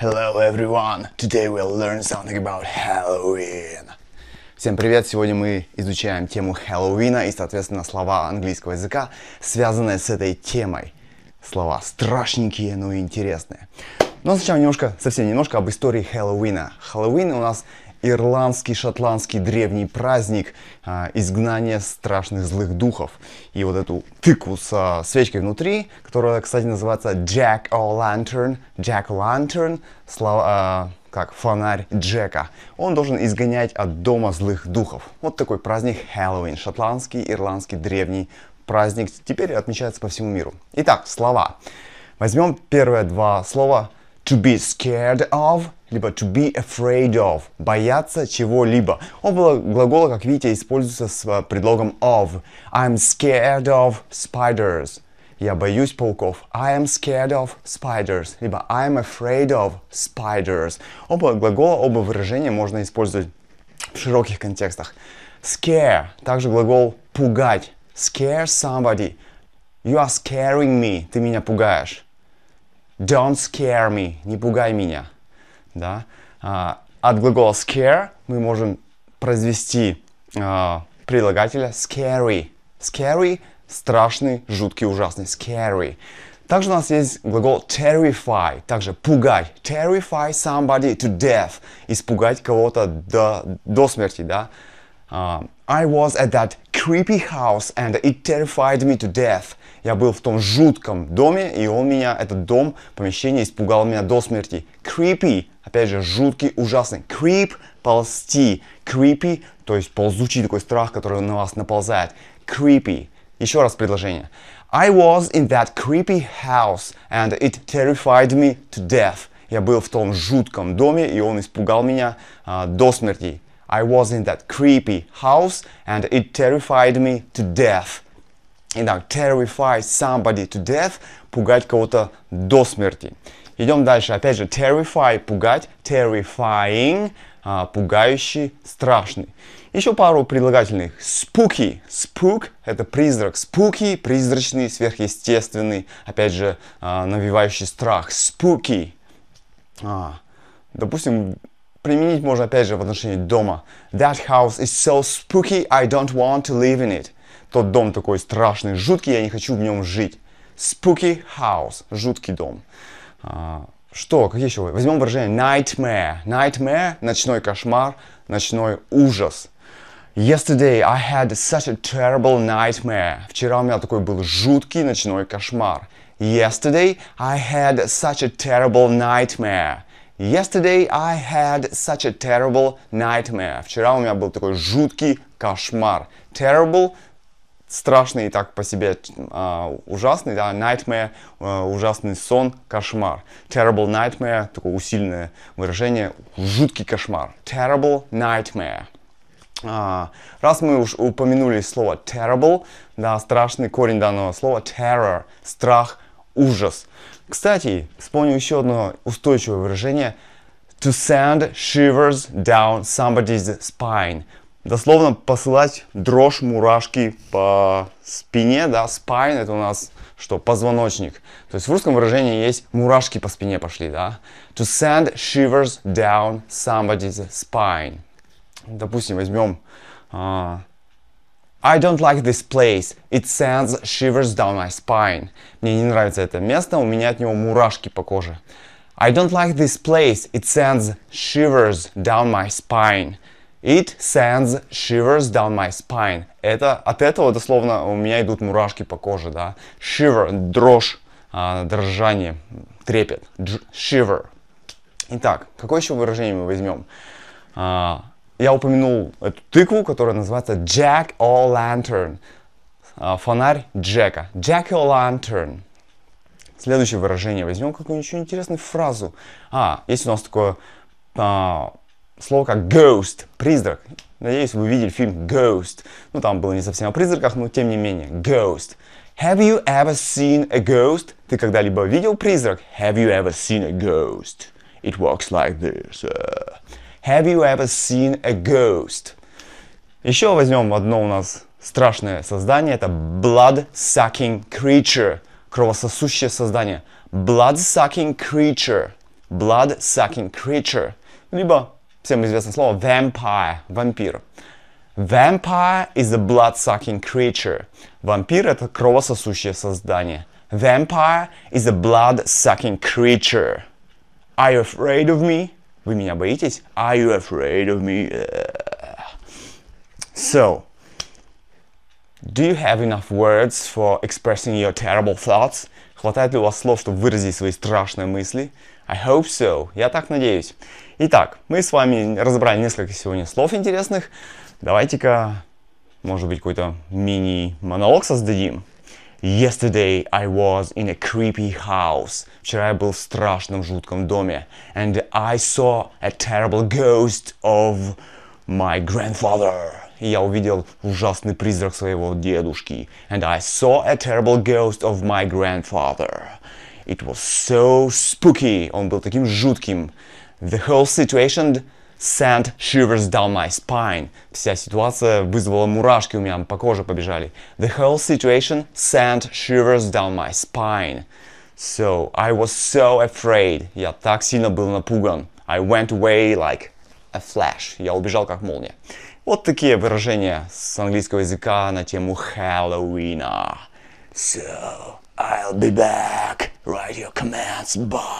Hello everyone! Today we'll learn something about Halloween. Всем привет! Сегодня мы изучаем тему Хэллоуина и, соответственно, слова английского языка, связанные с этой темой. Слова страшненькие, но и интересные. Но сначала немножко, совсем немножко об истории Хэллоуина. Хэллоуин у нас ирландский, шотландский древний праздник а, изгнания страшных злых духов. И вот эту тыкву с а, свечкой внутри, которая, кстати, называется Jack O' Lantern, Jack O' Lantern, а, как фонарь Джека. Он должен изгонять от дома злых духов. Вот такой праздник Хэллоуин, шотландский, ирландский древний праздник, теперь отмечается по всему миру. Итак, слова. Возьмем первые два слова – to be scared of, либо to be afraid of, бояться чего-либо. Оба глагола, как видите, используются с э, предлогом of. I'm scared of spiders. Я боюсь пауков. I am scared of spiders. Либо I am afraid of spiders. Оба глагола, оба выражения можно использовать в широких контекстах. Scare. Также глагол пугать. Scare somebody. You are scaring me. Ты меня пугаешь. Don't scare me. Не пугай меня. Да? А, от глагола scare мы можем произвести а, прилагателя scary. Scary – страшный, жуткий, ужасный. Scary. Также у нас есть глагол terrify, также пугай, Terrify somebody to death. Испугать кого-то до, до смерти, да? Uh, I was at that creepy house and it terrified me to death. Я был в том жутком доме, и он меня, этот дом, помещение испугал меня до смерти. Creepy, опять же, жуткий, ужасный. Creep, ползти. Creepy, то есть ползучий такой страх, который на вас наползает. Creepy. Еще раз предложение. I was in that creepy house and it terrified me to death. Я был в том жутком доме, и он испугал меня а, до смерти. I was in that creepy house and it terrified me to death. Итак, terrify somebody to death – пугать кого-то до смерти. Идем дальше. Опять же, terrify – пугать, terrifying а, – пугающий, страшный. Еще пару прилагательных. Spooky. Spook – это призрак. Spooky – призрачный, сверхъестественный, опять же, а, навевающий страх. Spooky. А, допустим, применить можно опять же в отношении дома. That house is so spooky, I don't want to live in it. Тот дом такой страшный, жуткий, я не хочу в нем жить. Spooky house, жуткий дом. А, что, какие еще? Возьмем выражение nightmare. Nightmare, ночной кошмар, ночной ужас. Yesterday I had such a terrible nightmare. Вчера у меня такой был жуткий ночной кошмар. Yesterday I had such a terrible nightmare. Yesterday I had such a terrible nightmare. Вчера у меня был такой жуткий кошмар. Terrible страшный и так по себе э, ужасный, да, nightmare, э, ужасный сон, кошмар. Terrible nightmare, такое усиленное выражение, жуткий кошмар. Terrible nightmare. А, раз мы уж упомянули слово terrible, да, страшный корень данного слова terror, страх, ужас. Кстати, вспомню еще одно устойчивое выражение to send shivers down somebody's spine. Дословно посылать дрожь, мурашки по спине, да, spine это у нас что, позвоночник. То есть в русском выражении есть мурашки по спине пошли, да. To send shivers down somebody's spine. Допустим, возьмем а, I don't like this place. It sends shivers down my spine. Мне не нравится это место, у меня от него мурашки по коже. I don't like this place. It sends shivers down my spine. It sends shivers down my spine. Это от этого дословно у меня идут мурашки по коже, да? Shiver, дрожь, а, дрожание, трепет. Shiver. Итак, какое еще выражение мы возьмем? А, я упомянул эту тыкву, которая называется Jack O' Lantern. А, фонарь Джека. Jack O' Lantern. Следующее выражение. Возьмем какую-нибудь еще интересную фразу. А, есть у нас такое а, слово как ghost, призрак. Надеюсь, вы видели фильм Ghost. Ну, там было не совсем о призраках, но тем не менее. Ghost. Have you ever seen a ghost? Ты когда-либо видел призрак? Have you ever seen a ghost? It walks like this. Have you ever seen a ghost? Еще возьмем одно у нас страшное создание. Это blood-sucking creature. Кровососущее создание. Blood-sucking creature. Blood-sucking creature. Либо всем известное слово vampire. Вампир. Vampire is a blood-sucking creature. Вампир – это кровососущее создание. Vampire is a blood-sucking creature. Are you afraid of me? Вы меня боитесь? Are you afraid of me? Э. So, do you have enough words for expressing your terrible thoughts? Хватает ли у вас слов, чтобы выразить свои страшные мысли? I hope so. Я так надеюсь. Итак, мы с вами разобрали несколько сегодня слов интересных. Давайте-ка, может быть, какой-то мини-монолог создадим. Yesterday I was in a creepy house. Вчера я был в страшном жутком доме. And I saw a terrible ghost of my grandfather. И я увидел ужасный призрак своего дедушки. And I saw a terrible ghost of my grandfather. It was so spooky. Он был таким жутким. The whole situation sent shivers down my spine. Вся ситуация вызвала мурашки у меня, по коже побежали. The whole situation sent shivers down my spine. So, I was so afraid. Я так сильно был напуган. I went away like a flash. Я убежал как молния. Вот такие выражения с английского языка на тему Хэллоуина. So, I'll be back. Write your commands, Bye.